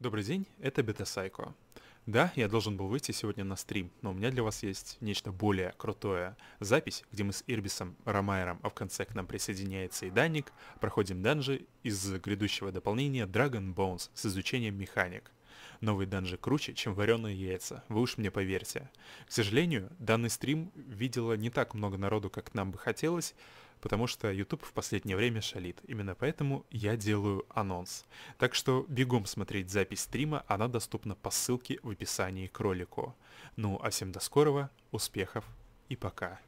Добрый день, это Бетасайко. Да, я должен был выйти сегодня на стрим, но у меня для вас есть нечто более крутое. Запись, где мы с Ирбисом, Ромайером, а в конце к нам присоединяется и Даник, проходим данжи из грядущего дополнения Dragon Bones с изучением механик. Новые данжи круче, чем вареные яйца, вы уж мне поверьте. К сожалению, данный стрим видела не так много народу, как нам бы хотелось, потому что YouTube в последнее время шалит. Именно поэтому я делаю анонс. Так что бегом смотреть запись стрима, она доступна по ссылке в описании к ролику. Ну а всем до скорого, успехов и пока.